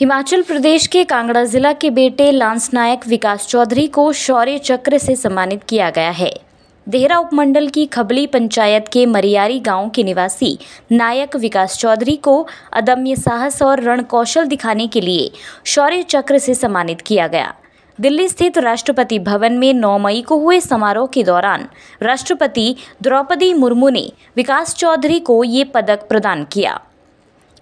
हिमाचल प्रदेश के कांगड़ा जिला के बेटे लांस नायक विकास चौधरी को शौर्य चक्र से सम्मानित किया गया है देहरा उपमंडल की खबली पंचायत के मरियारी गांव के निवासी नायक विकास चौधरी को अदम्य साहस और रणकौशल दिखाने के लिए शौर्य चक्र से सम्मानित किया गया दिल्ली स्थित राष्ट्रपति भवन में 9 मई को हुए समारोह के दौरान राष्ट्रपति द्रौपदी मुर्मू ने विकास चौधरी को ये पदक प्रदान किया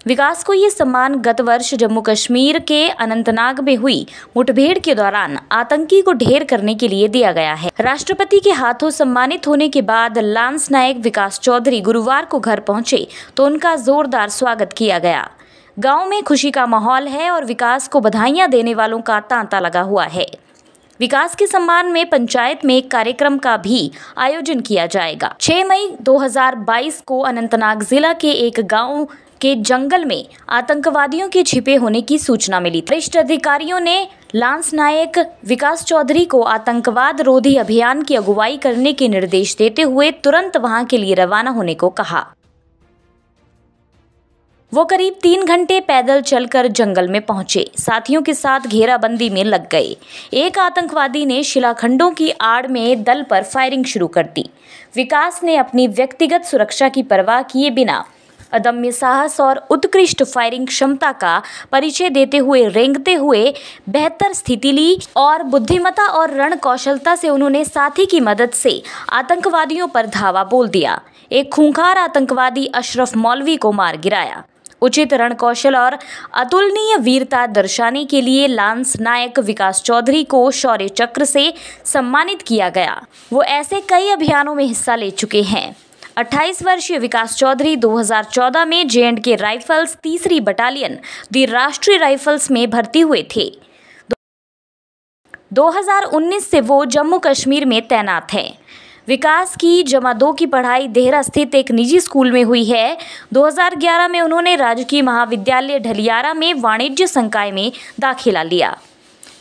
विकास को ये सम्मान गत वर्ष जम्मू कश्मीर के अनंतनाग में हुई मुठभेड़ के दौरान आतंकी को ढेर करने के लिए दिया गया है राष्ट्रपति के हाथों सम्मानित होने के बाद लांस नायक विकास चौधरी गुरुवार को घर पहुंचे तो उनका जोरदार स्वागत किया गया गांव में खुशी का माहौल है और विकास को बधाइयां देने वालों का तांता लगा हुआ है विकास के सम्मान में पंचायत में एक कार्यक्रम का भी आयोजन किया जाएगा 6 मई 2022 को अनंतनाग जिला के एक गांव के जंगल में आतंकवादियों के छिपे होने की सूचना मिली वरिष्ठ अधिकारियों ने लांस नायक विकास चौधरी को आतंकवाद रोधी अभियान की अगुवाई करने के निर्देश देते हुए तुरंत वहां के लिए रवाना होने को कहा वो करीब तीन घंटे पैदल चलकर जंगल में पहुंचे साथियों के साथ घेराबंदी में लग गए एक आतंकवादी ने शिलाखंडों की आड़ में दल पर फायरिंग शुरू कर दी विकास ने अपनी व्यक्तिगत सुरक्षा की परवाह किए बिना अदम्य साहस और उत्कृष्ट फायरिंग क्षमता का परिचय देते हुए रेंगते हुए बेहतर स्थिति ली और बुद्धिमता और रण कौशलता से उन्होंने साथी की मदद से आतंकवादियों पर धावा बोल दिया एक खूंखार आतंकवादी अशरफ मौलवी को मार गिराया उचित रण कौशल और अतुलनीय वीरता दर्शाने के लिए लांस नायक विकास चौधरी को शौर्य चक्र से सम्मानित किया गया वो ऐसे कई अभियानों में हिस्सा ले चुके हैं 28 वर्षीय विकास चौधरी 2014 में जे के राइफल्स तीसरी बटालियन दी राष्ट्रीय राइफल्स में भर्ती हुए थे 2019 से वो जम्मू कश्मीर में तैनात हैं विकास की जमा दो की पढ़ाई देहरा स्थित एक निजी स्कूल में हुई है 2011 में उन्होंने राजकीय महाविद्यालय ढलियारा में वाणिज्य संकाय में दाखिला लिया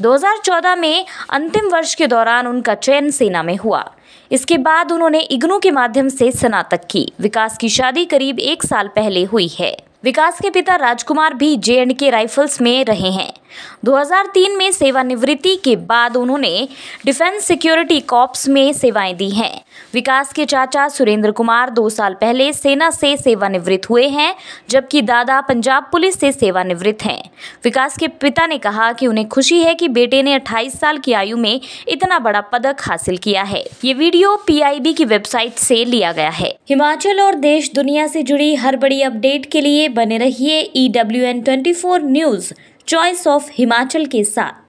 2014 में अंतिम वर्ष के दौरान उनका चयन सेना में हुआ इसके बाद उन्होंने इग्नू के माध्यम से स्नातक की विकास की शादी करीब एक साल पहले हुई है विकास के पिता राजकुमार भी जे एंड के राइफल्स में रहे हैं 2003 में सेवानिवृत्ति के बाद उन्होंने डिफेंस सिक्योरिटी कॉप्स में सेवाएं दी हैं विकास के चाचा सुरेंद्र कुमार दो साल पहले सेना से सेवानिवृत्त हुए हैं जबकि दादा पंजाब पुलिस से सेवानिवृत्त हैं विकास के पिता ने कहा कि उन्हें खुशी है कि बेटे ने 28 साल की आयु में इतना बड़ा पदक हासिल किया है ये वीडियो पी की वेबसाइट से लिया गया है हिमाचल और देश दुनिया से जुड़ी हर बड़ी अपडेट के लिए बने रहिए E W news choice of Himachal के साथ